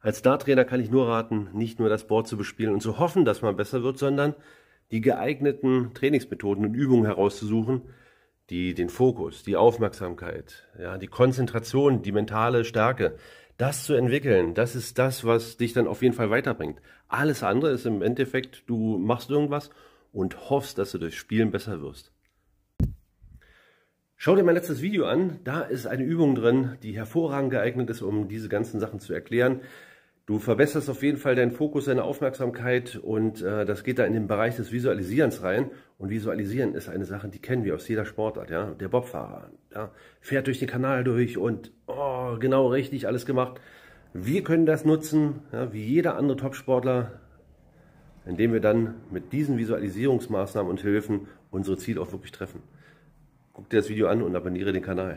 Als Darttrainer kann ich nur raten, nicht nur das Board zu bespielen und zu hoffen, dass man besser wird, sondern die geeigneten Trainingsmethoden und Übungen herauszusuchen, die den Fokus, die Aufmerksamkeit, ja, die Konzentration, die mentale Stärke, das zu entwickeln, das ist das, was dich dann auf jeden Fall weiterbringt. Alles andere ist im Endeffekt, du machst irgendwas und hoffst, dass du durch Spielen besser wirst. Schau dir mein letztes Video an, da ist eine Übung drin, die hervorragend geeignet ist, um diese ganzen Sachen zu erklären. Du verbesserst auf jeden Fall deinen Fokus, deine Aufmerksamkeit und äh, das geht da in den Bereich des Visualisierens rein. Und Visualisieren ist eine Sache, die kennen wir aus jeder Sportart. Ja? Der Bobfahrer ja? fährt durch den Kanal durch und oh, genau richtig alles gemacht. Wir können das nutzen, ja, wie jeder andere Topsportler, indem wir dann mit diesen Visualisierungsmaßnahmen und Hilfen unsere Ziele auch wirklich treffen. Guck dir das Video an und abonniere den Kanal.